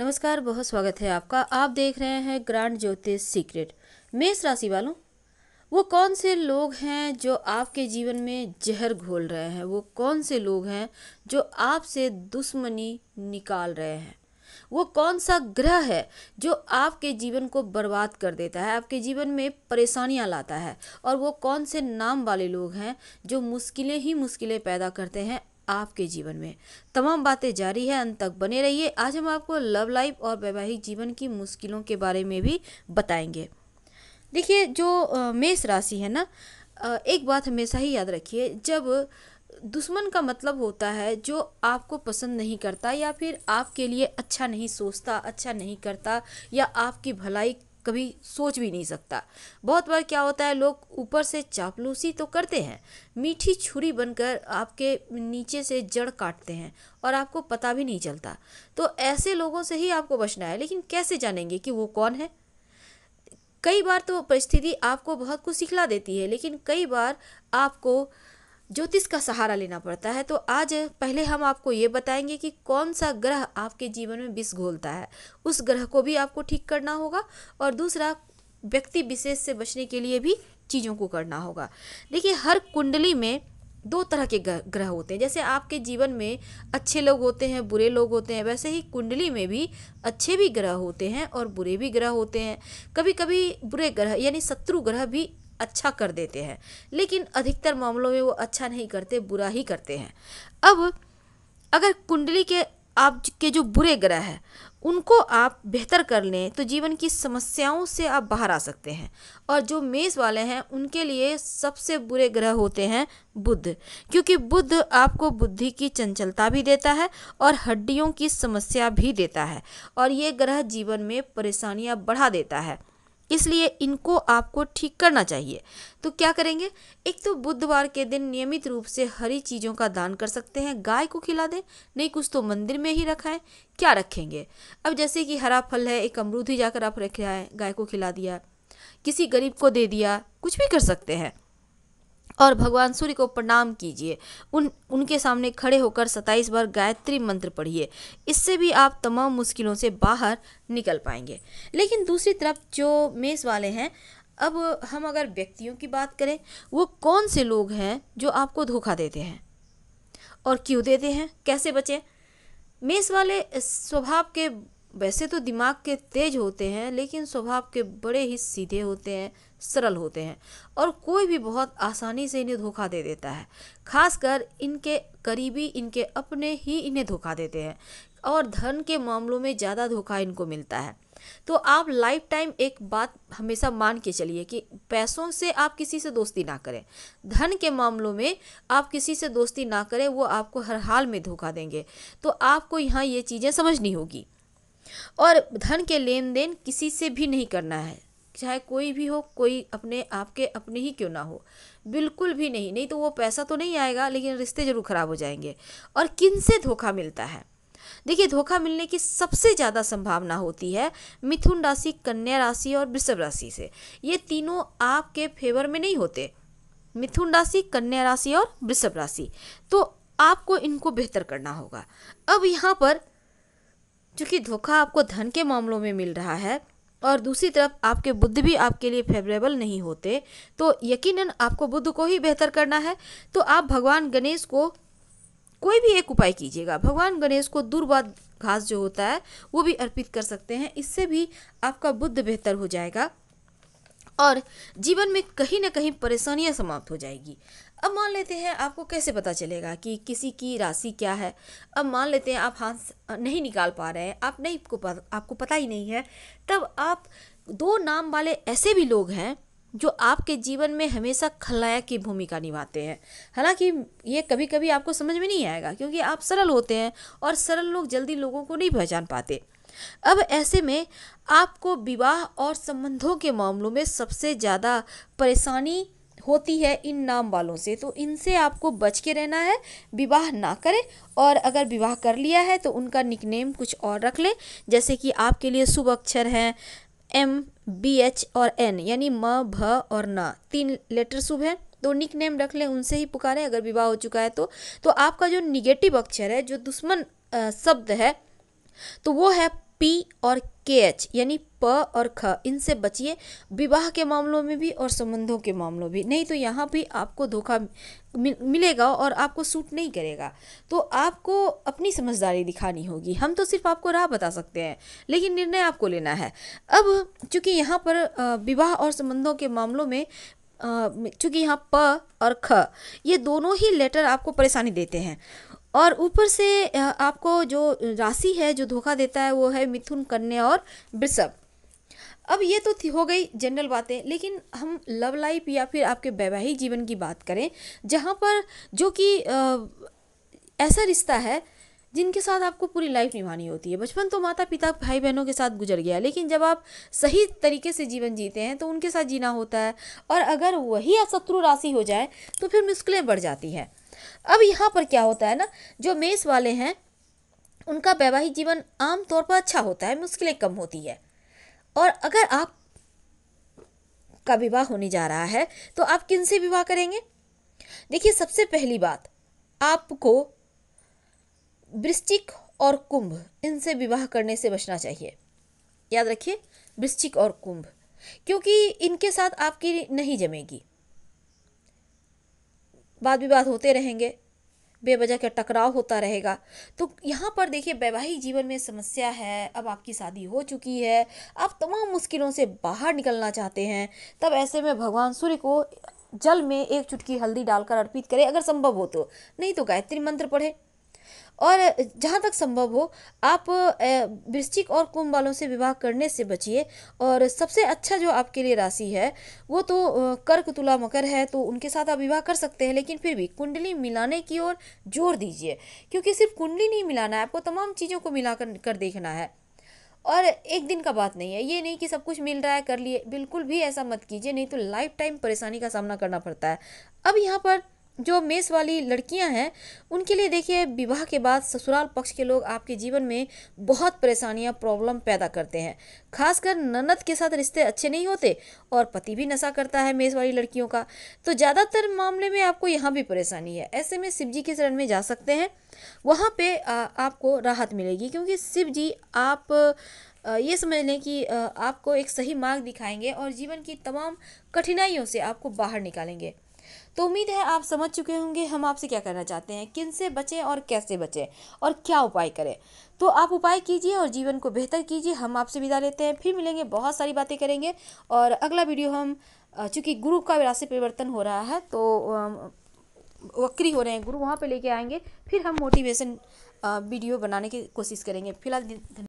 नमस्कार बहुत स्वागत है आपका आप देख रहे हैं ग्रांड ज्योतिष सीक्रेट मेष राशि वालों वो कौन से लोग हैं जो आपके जीवन में जहर घोल रहे हैं वो कौन से लोग हैं जो आपसे दुश्मनी निकाल रहे हैं वो कौन सा ग्रह है जो आपके जीवन को बर्बाद कर देता है आपके जीवन में परेशानियां लाता है और वो कौन से नाम वाले लोग हैं जो मुश्किलें ही मुश्किलें पैदा करते हैं आपके जीवन में तमाम बातें जारी है अंत तक बने रहिए आज हम आपको लव लाइफ और वैवाहिक जीवन की मुश्किलों के बारे में भी बताएंगे देखिए जो मेष राशि है ना एक बात हमेशा ही याद रखिए जब दुश्मन का मतलब होता है जो आपको पसंद नहीं करता या फिर आपके लिए अच्छा नहीं सोचता अच्छा नहीं करता या आपकी भलाई कभी सोच भी नहीं सकता बहुत बार क्या होता है लोग ऊपर से चापलूसी तो करते हैं मीठी छुरी बनकर आपके नीचे से जड़ काटते हैं और आपको पता भी नहीं चलता तो ऐसे लोगों से ही आपको बचना है लेकिन कैसे जानेंगे कि वो कौन है कई बार तो परिस्थिति आपको बहुत कुछ सिखला देती है लेकिन कई बार आपको ज्योतिष का सहारा लेना पड़ता है तो आज पहले हम आपको ये बताएंगे कि कौन सा ग्रह आपके जीवन में विष घोलता है उस ग्रह को भी आपको ठीक करना होगा और दूसरा व्यक्ति विशेष से बचने के लिए भी चीज़ों को करना होगा देखिए हर कुंडली में दो तरह के ग्रह होते हैं जैसे आपके जीवन में अच्छे लोग होते हैं बुरे लोग होते हैं वैसे ही कुंडली में भी अच्छे भी ग्रह होते हैं और बुरे भी ग्रह होते हैं कभी कभी बुरे ग्रह यानी शत्रु ग्रह भी अच्छा कर देते हैं लेकिन अधिकतर मामलों में वो अच्छा नहीं करते बुरा ही करते हैं अब अगर कुंडली के आप के जो बुरे ग्रह हैं उनको आप बेहतर कर लें तो जीवन की समस्याओं से आप बाहर आ सकते हैं और जो मेष वाले हैं उनके लिए सबसे बुरे ग्रह होते हैं बुध क्योंकि बुध आपको बुद्धि की चंचलता भी देता है और हड्डियों की समस्या भी देता है और ये ग्रह जीवन में परेशानियाँ बढ़ा देता है इसलिए इनको आपको ठीक करना चाहिए तो क्या करेंगे एक तो बुधवार के दिन नियमित रूप से हरी चीज़ों का दान कर सकते हैं गाय को खिला दें नहीं कुछ तो मंदिर में ही रखा है क्या रखेंगे अब जैसे कि हरा फल है एक अमरूद ही जाकर आप रखे है गाय को खिला दिया किसी गरीब को दे दिया कुछ भी कर सकते हैं और भगवान सूर्य को प्रणाम कीजिए उन उनके सामने खड़े होकर सत्ताईस बार गायत्री मंत्र पढ़िए इससे भी आप तमाम मुश्किलों से बाहर निकल पाएंगे लेकिन दूसरी तरफ जो मेष वाले हैं अब हम अगर व्यक्तियों की बात करें वो कौन से लोग हैं जो आपको धोखा देते हैं और क्यों देते हैं कैसे बचें मेष वाले स्वभाव के वैसे तो दिमाग के तेज होते हैं लेकिन स्वभाव के बड़े ही सीधे होते हैं सरल होते हैं और कोई भी बहुत आसानी से इन्हें धोखा दे देता है खासकर इनके करीबी इनके अपने ही इन्हें धोखा देते हैं और धन के मामलों में ज़्यादा धोखा इनको मिलता है तो आप लाइफ टाइम एक बात हमेशा मान के चलिए कि पैसों से आप किसी से दोस्ती ना करें धन के मामलों में आप किसी से दोस्ती ना करें वो आपको हर हाल में धोखा देंगे तो आपको यहाँ ये चीज़ें समझनी होगी और धन के लेन देन किसी से भी नहीं करना है चाहे कोई भी हो कोई अपने आपके अपने ही क्यों ना हो बिल्कुल भी नहीं नहीं तो वो पैसा तो नहीं आएगा लेकिन रिश्ते ज़रूर ख़राब हो जाएंगे और किन से धोखा मिलता है देखिए धोखा मिलने की सबसे ज़्यादा संभावना होती है मिथुन राशि कन्या राशि और वृषभ राशि से ये तीनों आपके फेवर में नहीं होते मिथुन राशि कन्या राशि और वृषभ राशि तो आपको इनको बेहतर करना होगा अब यहाँ पर क्योंकि धोखा आपको धन के मामलों में मिल रहा है और दूसरी तरफ आपके बुद्ध भी आपके लिए फेवरेबल नहीं होते तो यकीनन आपको बुद्ध को ही बेहतर करना है तो आप भगवान गणेश को कोई भी एक उपाय कीजिएगा भगवान गणेश को दूरबाद घास जो होता है वो भी अर्पित कर सकते हैं इससे भी आपका बुद्ध बेहतर हो जाएगा और जीवन में कहीं ना कहीं परेशानियां समाप्त हो जाएगी अब मान लेते हैं आपको कैसे पता चलेगा कि किसी की राशि क्या है अब मान लेते हैं आप हाथ नहीं निकाल पा रहे हैं आप नहीं आपको आपको पता ही नहीं है तब आप दो नाम वाले ऐसे भी लोग हैं जो आपके जीवन में हमेशा खलनायक की भूमिका निभाते हैं हालांकि ये कभी कभी आपको समझ में नहीं आएगा क्योंकि आप सरल होते हैं और सरल लोग जल्दी लोगों को नहीं पहचान पाते अब ऐसे में आपको विवाह और संबंधों के मामलों में सबसे ज़्यादा परेशानी होती है इन नाम वालों से तो इनसे आपको बच के रहना है विवाह ना करें और अगर विवाह कर लिया है तो उनका निकनेम कुछ और रख लें जैसे कि आपके लिए शुभ अक्षर हैं एम बी एच और एन यानी म भ और न तीन लेटर शुभ हैं तो निक नेम रख लें उनसे ही पुकारें अगर विवाह हो चुका है तो तो आपका जो निगेटिव अक्षर है जो दुश्मन शब्द है तो वो है पी और के एच यानी प और ख इनसे बचिए विवाह के मामलों में भी और संबंधों के मामलों भी नहीं तो यहाँ भी आपको धोखा मिलेगा और आपको सूट नहीं करेगा तो आपको अपनी समझदारी दिखानी होगी हम तो सिर्फ आपको राह बता सकते हैं लेकिन निर्णय आपको लेना है अब चूंकि यहाँ पर विवाह और संबंधों के मामलों में चूंकि यहाँ प और ख ये दोनों ही लेटर आपको परेशानी देते हैं और ऊपर से आपको जो राशि है जो धोखा देता है वो है मिथुन कन्या और वृषभ अब ये तो थी हो गई जनरल बातें लेकिन हम लव लाइफ या फिर आपके वैवाहिक जीवन की बात करें जहाँ पर जो कि ऐसा रिश्ता है जिनके साथ आपको पूरी लाइफ निभानी होती है बचपन तो माता पिता भाई बहनों के साथ गुजर गया लेकिन जब आप सही तरीके से जीवन जीते हैं तो उनके साथ जीना होता है और अगर वही शत्रु राशि हो जाए तो फिर मुश्किलें बढ़ जाती है अब यहाँ पर क्या होता है ना जो मेष वाले हैं उनका वैवाहिक जीवन आमतौर पर अच्छा होता है मुश्किलें कम होती है और अगर आप का विवाह होने जा रहा है तो आप किन से विवाह करेंगे देखिए सबसे पहली बात आपको वृश्चिक और कुंभ इनसे विवाह करने से बचना चाहिए याद रखिए वृश्चिक और कुंभ क्योंकि इनके साथ आपकी नहीं जमेगी वाद विवाद होते रहेंगे बेवजह का टकराव होता रहेगा तो यहाँ पर देखिए वैवाहिक जीवन में समस्या है अब आपकी शादी हो चुकी है आप तमाम मुश्किलों से बाहर निकलना चाहते हैं तब ऐसे में भगवान सूर्य को जल में एक चुटकी हल्दी डालकर अर्पित करें अगर संभव हो तो नहीं तो गायत्री मंत्र पढ़े और जहाँ तक संभव हो आप वृश्चिक और कुंभ वालों से विवाह करने से बचिए और सबसे अच्छा जो आपके लिए राशि है वो तो कर्क तुला मकर है तो उनके साथ आप विवाह कर सकते हैं लेकिन फिर भी कुंडली मिलाने की ओर जोर दीजिए क्योंकि सिर्फ कुंडली नहीं मिलाना है आपको तमाम चीज़ों को मिला कर, कर देखना है और एक दिन का बात नहीं है ये नहीं कि सब कुछ मिल रहा है कर लिए बिल्कुल भी ऐसा मत कीजिए नहीं तो लाइफ टाइम परेशानी का सामना करना पड़ता है अब यहाँ पर जो मेष वाली लड़कियां हैं उनके लिए देखिए विवाह के बाद ससुराल पक्ष के लोग आपके जीवन में बहुत परेशानियां प्रॉब्लम पैदा करते हैं खासकर ननद के साथ रिश्ते अच्छे नहीं होते और पति भी नशा करता है मेष वाली लड़कियों का तो ज़्यादातर मामले में आपको यहाँ भी परेशानी है ऐसे में शिव जी के शरण में जा सकते हैं वहाँ पर आपको राहत मिलेगी क्योंकि शिव जी आप ये समझ लें कि आपको एक सही मार्ग दिखाएंगे और जीवन की तमाम कठिनाइयों से आपको बाहर निकालेंगे तो उम्मीद है आप समझ चुके होंगे हम आपसे क्या करना चाहते हैं किन से बचें और कैसे बचें और क्या उपाय करें तो आप उपाय कीजिए और जीवन को बेहतर कीजिए हम आपसे विदा लेते हैं फिर मिलेंगे बहुत सारी बातें करेंगे और अगला वीडियो हम चूँकि गुरु का राशि परिवर्तन हो रहा है तो वक्री हो रहे हैं गुरु वहाँ पर लेके आएंगे फिर हम मोटिवेशन वीडियो बनाने की कोशिश करेंगे फिलहाल